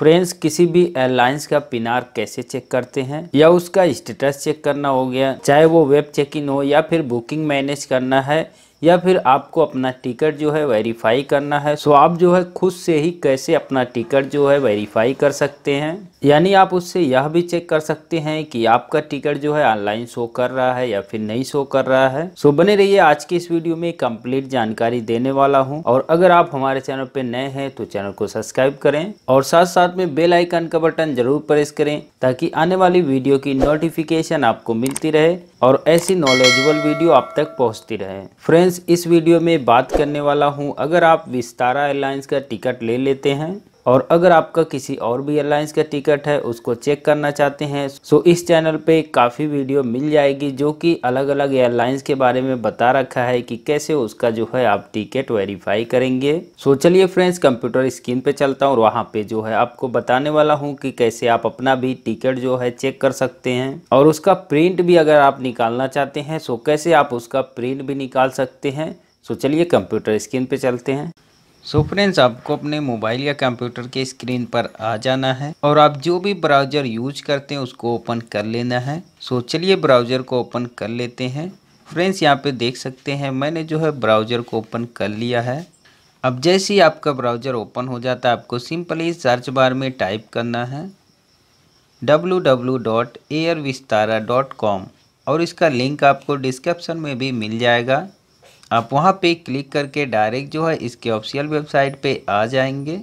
friends किसी भी airlines का पिनार कैसे चेक करते हैं या उसका स्टेटस चेक करना हो गया चाहे वो वेब चेक इन हो या फिर बुकिंग मैनेज करना है या फिर आपको अपना टिकट जो है वेरीफाई करना है सो आप जो है खुद से ही कैसे अपना टिकट जो है वेरीफाई कर सकते हैं यानी आप उससे यह भी चेक कर सकते हैं कि आपका टिकट जो है ऑनलाइन शो कर रहा है या फिर नहीं शो कर रहा है सो बने रहिए आज की इस वीडियो में कंप्लीट जानकारी देने वाला हूँ और अगर आप हमारे चैनल पर नए हैं तो चैनल को सब्सक्राइब करें और साथ साथ में बेल आइकन का बटन जरूर प्रेस करें ताकि आने वाली वीडियो की नोटिफिकेशन आपको मिलती रहे और ऐसी नॉलेजेबल वीडियो आप तक पहुंचती रहे फ्रेंड्स इस वीडियो में बात करने वाला हूं अगर आप विस्तारा एयरलाइंस का टिकट ले लेते हैं और अगर आपका किसी और भी एयरलाइंस का टिकट है उसको चेक करना चाहते हैं सो इस चैनल पे काफ़ी वीडियो मिल जाएगी जो कि अलग अलग एयरलाइंस के बारे में बता रखा है कि कैसे उसका जो है आप टिकट वेरीफाई करेंगे सो चलिए फ्रेंड्स कंप्यूटर स्क्रीन पे चलता हूँ और वहाँ पे जो है आपको बताने वाला हूँ कि कैसे आप अपना भी टिकट जो है चेक कर सकते हैं और उसका प्रिंट भी अगर आप निकालना चाहते हैं सो कैसे आप उसका प्रिंट भी निकाल सकते हैं सो चलिए कंप्यूटर स्क्रीन पे चलते हैं सो so फ्रेंड्स आपको अपने मोबाइल या कंप्यूटर के स्क्रीन पर आ जाना है और आप जो भी ब्राउज़र यूज करते हैं उसको ओपन कर लेना है सो so चलिए ब्राउज़र को ओपन कर लेते हैं फ्रेंड्स यहाँ पे देख सकते हैं मैंने जो है ब्राउज़र को ओपन कर लिया है अब जैसे ही आपका ब्राउज़र ओपन हो जाता है आपको सिंपली सर्च बार में टाइप करना है डब्लू और इसका लिंक आपको डिस्क्रिप्शन में भी मिल जाएगा आप वहाँ पे क्लिक करके डायरेक्ट जो है इसके ऑफिशियल वेबसाइट पे आ जाएंगे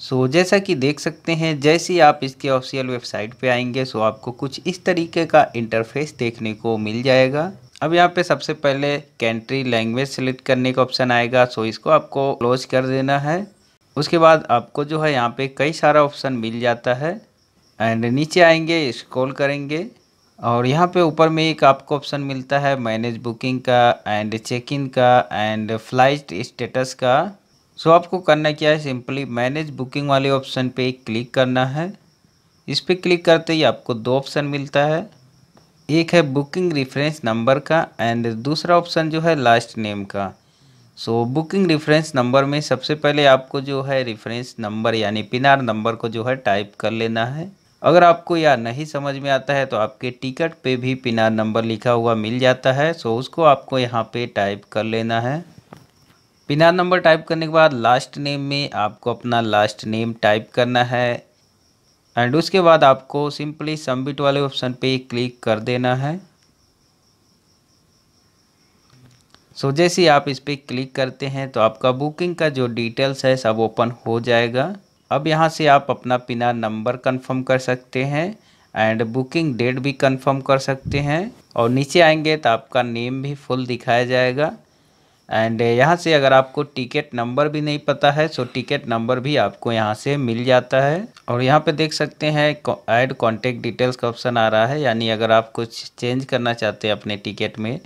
सो जैसा कि देख सकते हैं जैसे ही आप इसके ऑफिशियल वेबसाइट पे आएंगे सो आपको कुछ इस तरीके का इंटरफेस देखने को मिल जाएगा अब यहाँ पे सबसे पहले कंट्री लैंग्वेज सेलेक्ट करने का ऑप्शन आएगा सो इसको आपको क्लोज कर देना है उसके बाद आपको जो है यहाँ पर कई सारा ऑप्शन मिल जाता है एंड नीचे आएंगे स्क्रॉल करेंगे और यहाँ पे ऊपर में एक आपको ऑप्शन मिलता है मैनेज बुकिंग का एंड चेक इन का एंड फ्लाइट स्टेटस का सो आपको करना क्या है सिंपली मैनेज बुकिंग वाले ऑप्शन पे क्लिक करना है इस पर क्लिक करते ही आपको दो ऑप्शन मिलता है एक है बुकिंग रेफरेंस नंबर का एंड दूसरा ऑप्शन जो है लास्ट नेम का सो बुकिंग रेफरेंस नंबर में सबसे पहले आपको जो है रेफरेंस नंबर यानी पिनार नंबर को जो है टाइप कर लेना है अगर आपको यह नहीं समझ में आता है तो आपके टिकट पे भी पिनार नंबर लिखा हुआ मिल जाता है सो उसको आपको यहाँ पे टाइप कर लेना है पिनार नंबर टाइप करने के बाद लास्ट नेम में आपको अपना लास्ट नेम टाइप करना है एंड उसके बाद आपको सिंपली सबमिट वाले ऑप्शन पे क्लिक कर देना है सो जैसे आप इस पर क्लिक करते हैं तो आपका बुकिंग का जो डिटेल्स है सब ओपन हो जाएगा अब यहाँ से आप अपना पिना नंबर कंफर्म कर सकते हैं एंड बुकिंग डेट भी कंफर्म कर सकते हैं और नीचे आएंगे तो आपका नेम भी फुल दिखाया जाएगा एंड यहाँ से अगर आपको टिकट नंबर भी नहीं पता है सो टिकट नंबर भी आपको यहाँ से मिल जाता है और यहाँ पे देख सकते हैं ऐड कॉन्टेक्ट डिटेल्स का ऑप्शन आ रहा है यानी अगर आप कुछ चेंज करना चाहते हैं अपने टिकट में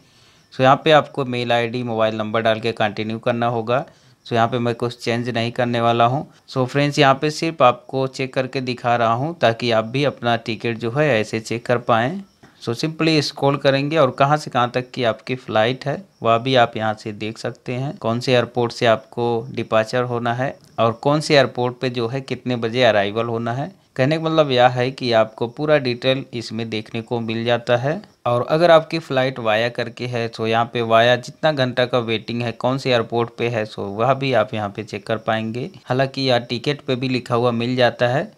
सो यहाँ पे आपको मेल आईडी मोबाइल नंबर डाल के कंटिन्यू करना होगा सो यहाँ पे मैं कुछ चेंज नहीं करने वाला हूँ सो फ्रेंड्स यहाँ पे सिर्फ आपको चेक करके दिखा रहा हूँ ताकि आप भी अपना टिकट जो है ऐसे चेक कर पाएँ सो सिंपली स्क्रॉल करेंगे और कहाँ से कहाँ तक की आपकी फ़्लाइट है वह भी आप यहाँ से देख सकते हैं कौन से एयरपोर्ट से आपको डिपार्चर होना है और कौन से एयरपोर्ट पे जो है कितने बजे अराइवल होना है कहने का मतलब यह है कि आपको पूरा डिटेल इसमें देखने को मिल जाता है और अगर आपकी फ़्लाइट वाया करके है सो तो यहाँ पे वाया जितना घंटा का वेटिंग है कौन से एयरपोर्ट पे है सो तो वह भी आप यहाँ पे चेक कर पाएंगे हालांकि यह टिकट पे भी लिखा हुआ मिल जाता है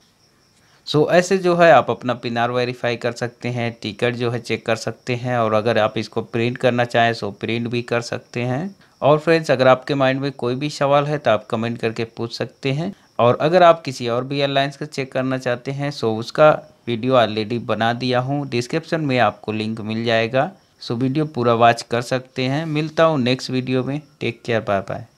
सो ऐसे जो है आप अपना पिनार वेरीफाई कर सकते हैं टिकट जो है चेक कर सकते हैं और अगर आप इसको प्रिंट करना चाहें सो तो प्रिंट भी कर सकते हैं और फ्रेंड्स अगर आपके माइंड में कोई भी सवाल है तो आप कमेंट करके पूछ सकते हैं और अगर आप किसी और भी एयरलाइंस का चेक करना चाहते हैं सो उसका वीडियो ऑलरेडी बना दिया हूँ डिस्क्रिप्शन में आपको लिंक मिल जाएगा सो वीडियो पूरा वॉच कर सकते हैं मिलता हूँ नेक्स्ट वीडियो में टेक केयर बाय बाय